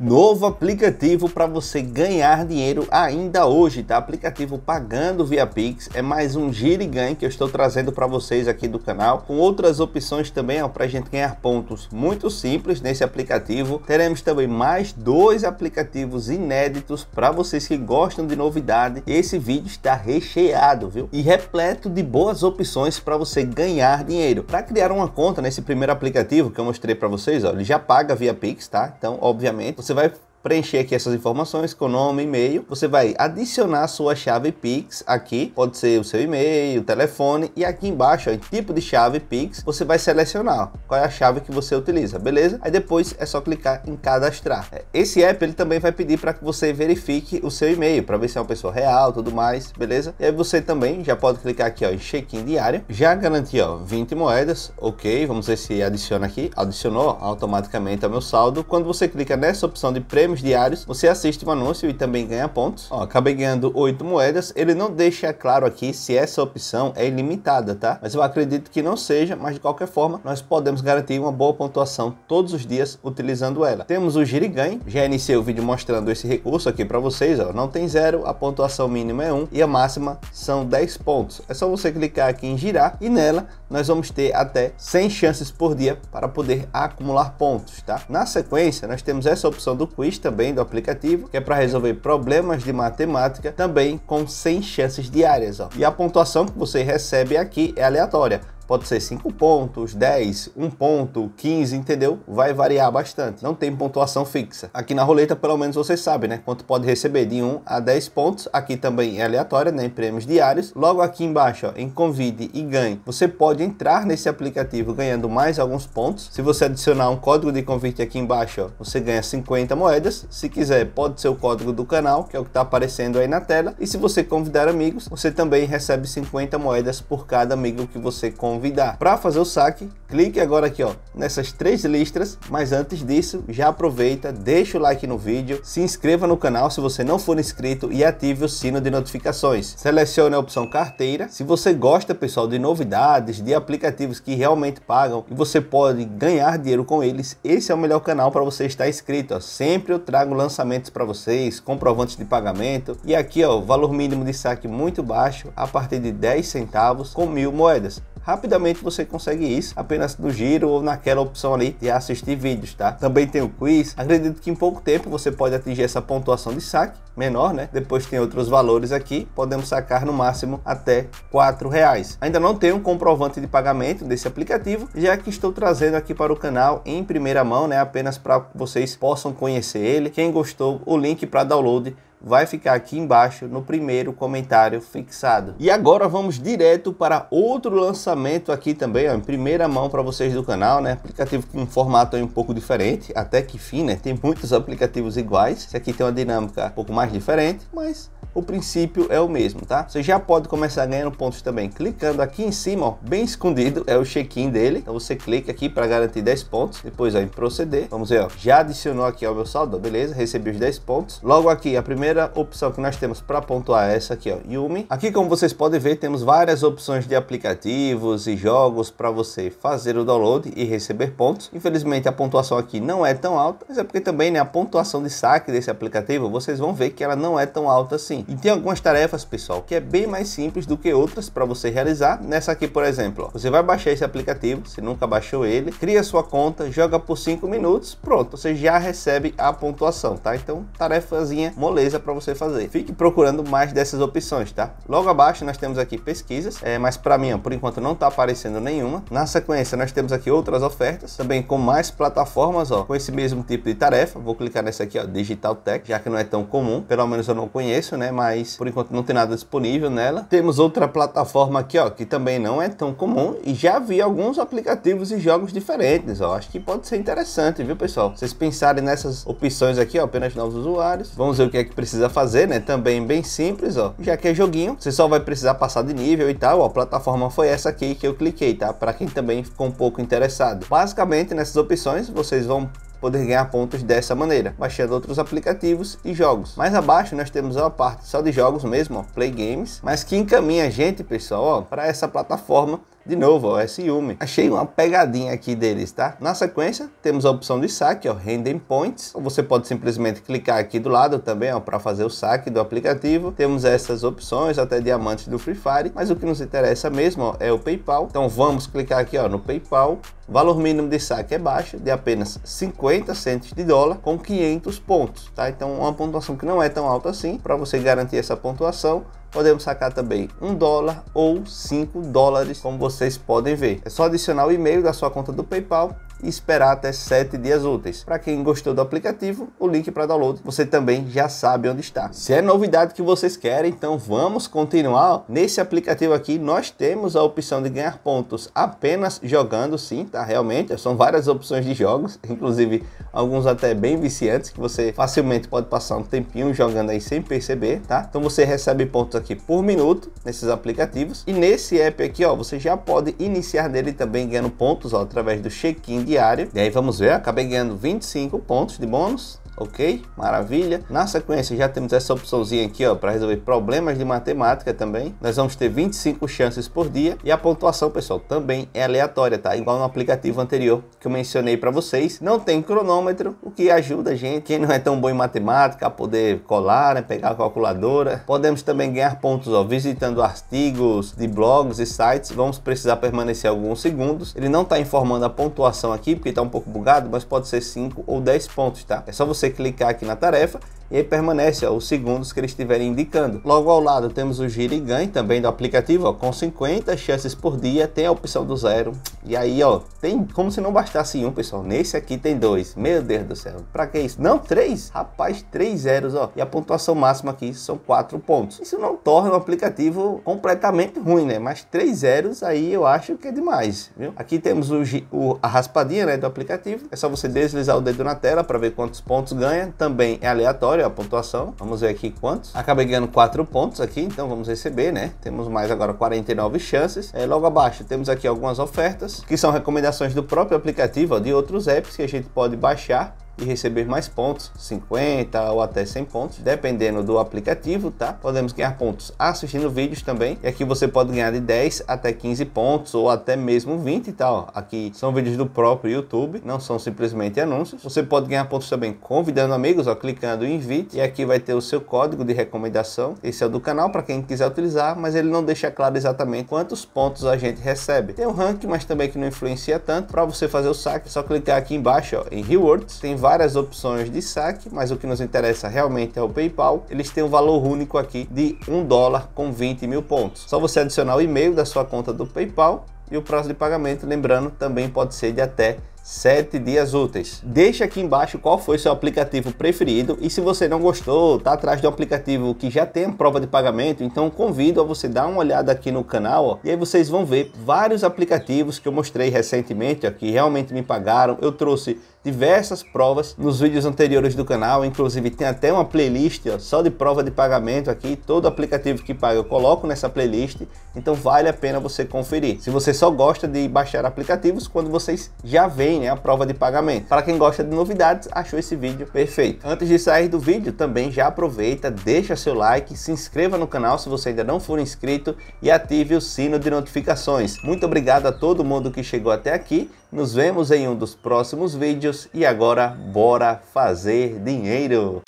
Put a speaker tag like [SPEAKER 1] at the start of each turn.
[SPEAKER 1] Novo aplicativo para você ganhar dinheiro ainda hoje, tá? Aplicativo pagando via Pix é mais um girigan que eu estou trazendo para vocês aqui do canal, com outras opções também para a gente ganhar pontos muito simples nesse aplicativo. Teremos também mais dois aplicativos inéditos para vocês que gostam de novidade. Esse vídeo está recheado, viu? E repleto de boas opções para você ganhar dinheiro. Para criar uma conta nesse primeiro aplicativo que eu mostrei para vocês, ó, ele já paga via Pix, tá? Então, obviamente você vai preencher aqui essas informações com nome, e-mail. e Você vai adicionar a sua chave Pix aqui, pode ser o seu e-mail, telefone e aqui embaixo, ó, em tipo de chave Pix, você vai selecionar qual é a chave que você utiliza, beleza? Aí depois é só clicar em cadastrar. É, esse app ele também vai pedir para que você verifique o seu e-mail para ver se é uma pessoa real, tudo mais, beleza? E aí você também já pode clicar aqui ó, em check-in diário, já garantir ó, 20 moedas, ok? Vamos ver se adiciona aqui, adicionou automaticamente ao meu saldo. Quando você clica nessa opção de prêmio prêmios diários, você assiste o um anúncio e também ganha pontos. Ó, acabei ganhando 8 moedas, ele não deixa claro aqui se essa opção é ilimitada, tá? Mas eu acredito que não seja, mas de qualquer forma, nós podemos garantir uma boa pontuação todos os dias utilizando ela. Temos o Girigan, já iniciei o vídeo mostrando esse recurso aqui para vocês, ó, não tem zero, a pontuação mínima é 1 e a máxima são 10 pontos. É só você clicar aqui em girar e nela nós vamos ter até 100 chances por dia para poder acumular pontos, tá? Na sequência, nós temos essa opção do quiz também do aplicativo, que é para resolver problemas de matemática, também com 100 chances diárias, ó. E a pontuação que você recebe aqui é aleatória. Pode ser 5 pontos, 10, 1 ponto, 15, entendeu? Vai variar bastante. Não tem pontuação fixa. Aqui na roleta, pelo menos você sabe, né? Quanto pode receber de 1 a 10 pontos. Aqui também é aleatório, né? Em prêmios diários. Logo aqui embaixo, ó, em convide e ganhe, você pode entrar nesse aplicativo ganhando mais alguns pontos. Se você adicionar um código de convite aqui embaixo, ó, você ganha 50 moedas. Se quiser, pode ser o código do canal, que é o que está aparecendo aí na tela. E se você convidar amigos, você também recebe 50 moedas por cada amigo que você convida convidar para fazer o saque, clique agora aqui ó, nessas três listras, mas antes disso, já aproveita, deixa o like no vídeo, se inscreva no canal se você não for inscrito e ative o sino de notificações. Selecione a opção carteira, se você gosta pessoal de novidades, de aplicativos que realmente pagam e você pode ganhar dinheiro com eles, esse é o melhor canal para você estar inscrito. Ó. Sempre eu trago lançamentos para vocês, comprovantes de pagamento e aqui ó, valor mínimo de saque muito baixo, a partir de 10 centavos com mil moedas rapidamente você consegue isso apenas no giro ou naquela opção ali de assistir vídeos, tá? Também tem o quiz. Acredito que em pouco tempo você pode atingir essa pontuação de saque menor, né? Depois tem outros valores aqui, podemos sacar no máximo até quatro reais. Ainda não tenho um comprovante de pagamento desse aplicativo, já que estou trazendo aqui para o canal em primeira mão, né? Apenas para vocês possam conhecer ele. Quem gostou, o link para download vai ficar aqui embaixo no primeiro comentário fixado. E agora vamos direto para outro lançamento aqui também, ó, em primeira mão para vocês do canal, né? Aplicativo com um formato um pouco diferente, até que fim, né? Tem muitos aplicativos iguais, esse aqui tem uma dinâmica um pouco mais diferente, mas o princípio é o mesmo, tá? Você já pode começar ganhando pontos também clicando aqui em cima, ó, bem escondido, é o check-in dele. Então você clica aqui para garantir 10 pontos, depois ó, em proceder. Vamos ver, ó, já adicionou aqui o meu saldo, beleza? Recebi os 10 pontos. Logo aqui, a primeira primeira opção que nós temos para pontuar é essa aqui, ó, Yumi. Aqui, como vocês podem ver, temos várias opções de aplicativos e jogos para você fazer o download e receber pontos. Infelizmente, a pontuação aqui não é tão alta, mas é porque também né, a pontuação de saque desse aplicativo, vocês vão ver que ela não é tão alta assim. E tem algumas tarefas, pessoal, que é bem mais simples do que outras para você realizar. Nessa aqui, por exemplo, ó, você vai baixar esse aplicativo, se nunca baixou ele, cria sua conta, joga por 5 minutos, pronto, você já recebe a pontuação, tá? Então, tarefazinha moleza para você fazer. Fique procurando mais dessas opções, tá? Logo abaixo nós temos aqui pesquisas, é, mas para mim, ó, por enquanto não está aparecendo nenhuma. Na sequência nós temos aqui outras ofertas, também com mais plataformas, ó, com esse mesmo tipo de tarefa. Vou clicar nessa aqui, ó, Digital Tech, já que não é tão comum, pelo menos eu não conheço, né? Mas por enquanto não tem nada disponível nela. Temos outra plataforma aqui, ó, que também não é tão comum e já vi alguns aplicativos e jogos diferentes, ó. Acho que pode ser interessante, viu, pessoal? Vocês pensarem nessas opções aqui, ó, apenas novos usuários. Vamos ver o que é que precisa precisa fazer, né? Também bem simples, ó. Já que é joguinho, você só vai precisar passar de nível e tal. Ó, a plataforma foi essa aqui que eu cliquei, tá? Para quem também ficou um pouco interessado. Basicamente, nessas opções, vocês vão poder ganhar pontos dessa maneira, baixando outros aplicativos e jogos. Mais abaixo nós temos a parte só de jogos mesmo, ó, Play Games, mas que encaminha a gente, pessoal, para essa plataforma de novo, ó, é ciúme. Achei uma pegadinha aqui deles, tá? Na sequência, temos a opção de saque, ó, Random Points. Você pode simplesmente clicar aqui do lado também, ó, para fazer o saque do aplicativo. Temos essas opções, até diamantes do Free Fire, mas o que nos interessa mesmo, ó, é o PayPal. Então vamos clicar aqui, ó, no PayPal. Valor mínimo de saque é baixo, de apenas 50 centos de dólar com 500 pontos, tá? Então uma pontuação que não é tão alta assim, para você garantir essa pontuação, podemos sacar também um dólar ou cinco dólares, como vocês podem ver. É só adicionar o e-mail da sua conta do PayPal e esperar até 7 dias úteis. Para quem gostou do aplicativo, o link para download você também já sabe onde está. Se é novidade que vocês querem, então vamos continuar. Nesse aplicativo aqui, nós temos a opção de ganhar pontos apenas jogando, sim, tá? Realmente, são várias opções de jogos, inclusive alguns até bem viciantes, que você facilmente pode passar um tempinho jogando aí sem perceber, tá? Então você recebe pontos aqui por minuto nesses aplicativos. E nesse app aqui, ó, você já pode iniciar dele também ganhando pontos ó, através do check-in de diária. E aí vamos ver, acabei ganhando 25 pontos de bônus ok? Maravilha. Na sequência já temos essa opçãozinha aqui ó para resolver problemas de matemática também. Nós vamos ter 25 chances por dia e a pontuação pessoal também é aleatória, tá? Igual no aplicativo anterior que eu mencionei para vocês. Não tem cronômetro, o que ajuda a gente, quem não é tão bom em matemática, a poder colar, né? pegar a calculadora. Podemos também ganhar pontos ó, visitando artigos de blogs e sites. Vamos precisar permanecer alguns segundos. Ele não está informando a pontuação aqui porque está um pouco bugado, mas pode ser 5 ou 10 pontos, tá? É só você clicar aqui na tarefa e permanece ó, os segundos que ele estiverem indicando. Logo ao lado temos o giro e ganho também do aplicativo, ó, com 50 chances por dia, tem a opção do zero. E aí, ó, tem como se não bastasse um, pessoal. Nesse aqui tem dois. Meu Deus do céu, pra que isso? Não, três? Rapaz, três zeros, ó. E a pontuação máxima aqui são quatro pontos. Isso não torna o aplicativo completamente ruim, né? Mas três zeros aí eu acho que é demais, viu? Aqui temos o, o a raspadinha né, do aplicativo. É só você deslizar o dedo na tela para ver quantos pontos ganha. Também é aleatório olha a pontuação. Vamos ver aqui quantos. Acabei ganhando 4 pontos aqui, então vamos receber, né? Temos mais agora 49 chances. É, logo abaixo temos aqui algumas ofertas, que são recomendações do próprio aplicativo, ó, de outros apps que a gente pode baixar e receber mais pontos, 50 ou até 100 pontos, dependendo do aplicativo, tá? Podemos ganhar pontos assistindo vídeos também, e aqui você pode ganhar de 10 até 15 pontos ou até mesmo 20 e tá? tal. Aqui são vídeos do próprio YouTube, não são simplesmente anúncios. Você pode ganhar pontos também convidando amigos, ó, clicando em invite, e aqui vai ter o seu código de recomendação. Esse é o do canal para quem quiser utilizar, mas ele não deixa claro exatamente quantos pontos a gente recebe. Tem um ranking, mas também que não influencia tanto. Para você fazer o saque, é só clicar aqui embaixo ó, em Rewards. Tem várias opções de saque, mas o que nos interessa realmente é o PayPal. Eles têm um valor único aqui de 1 dólar com 20 mil pontos. Só você adicionar o e-mail da sua conta do PayPal e o prazo de pagamento, lembrando, também pode ser de até 7 dias úteis. Deixe aqui embaixo qual foi seu aplicativo preferido e se você não gostou, tá atrás de um aplicativo que já tem prova de pagamento, então convido a você dar uma olhada aqui no canal ó, e aí vocês vão ver vários aplicativos que eu mostrei recentemente ó, que realmente me pagaram. Eu trouxe diversas provas nos vídeos anteriores do canal, inclusive tem até uma playlist ó, só de prova de pagamento aqui, todo aplicativo que paga eu coloco nessa playlist, então vale a pena você conferir. Se você só gosta de baixar aplicativos quando vocês já veem né, a prova de pagamento. Para quem gosta de novidades, achou esse vídeo perfeito. Antes de sair do vídeo, também já aproveita, deixa seu like, se inscreva no canal se você ainda não for inscrito e ative o sino de notificações. Muito obrigado a todo mundo que chegou até aqui nos vemos em um dos próximos vídeos e agora bora fazer dinheiro!